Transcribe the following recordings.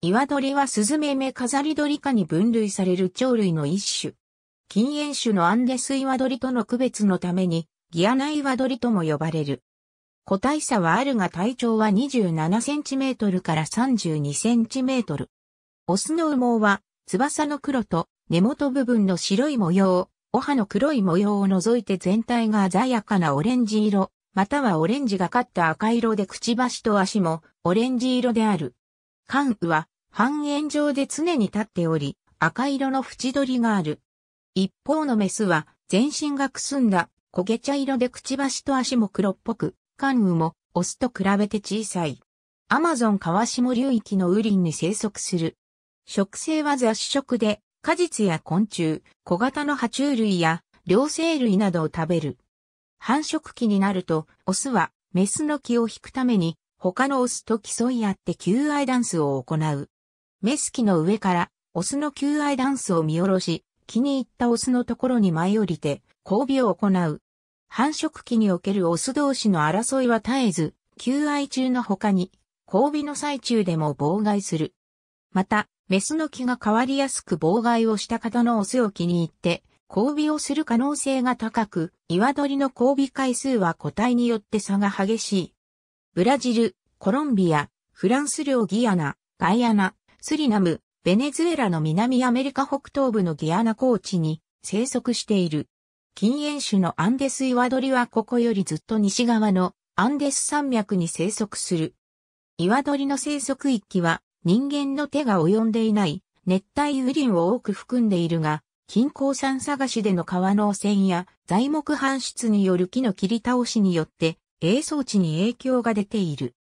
岩鳥はスズメメ飾り鳥科に分類される鳥類の一種。禁煙種のアンデス岩鳥との区別のために、ギアナ岩鳥とも呼ばれる。個体差はあるが体長は27センチメートルから32センチメートル。オスの羽毛は、翼の黒と根元部分の白い模様、お歯の黒い模様を除いて全体が鮮やかなオレンジ色、またはオレンジがかった赤色でくちばしと足もオレンジ色である。関羽は半円状で常に立っており、赤色の縁取りがある。一方のメスは全身がくすんだ焦げ茶色でくちばしと足も黒っぽく、関羽もオスと比べて小さい。アマゾン川下流域の雨林に生息する。食性は雑食で、果実や昆虫、小型の爬虫類や両生類などを食べる。繁殖期になると、オスはメスの気を引くために他のオスと競い合って求愛ダンスを行う。メス機の上から、オスの求愛ダンスを見下ろし、気に入ったオスのところに舞い降りて、交尾を行う。繁殖期におけるオス同士の争いは絶えず、求愛中の他に、交尾の最中でも妨害する。また、メスの気が変わりやすく妨害をした方のオスを気に入って、交尾をする可能性が高く、岩鳥の交尾回数は個体によって差が激しい。ブラジル、コロンビア、フランス領ギアナ、ガイアナ、スリナム、ベネズエラの南アメリカ北東部のギアナ高地に生息している。禁煙種のアンデスイワドリはここよりずっと西側のアンデス山脈に生息する。イワドリの生息域は人間の手が及んでいない熱帯雨林を多く含んでいるが、金鉱山探しでの川の汚染や材木搬出による木の切り倒しによって営装置に影響が出ている。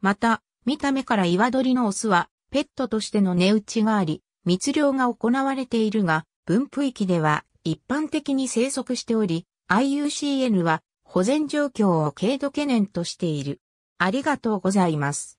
また、見た目から岩鳥のオスは、ペットとしての値打ちがあり、密漁が行われているが、分布域では一般的に生息しており、IUCN は保全状況を軽度懸念としている。ありがとうございます。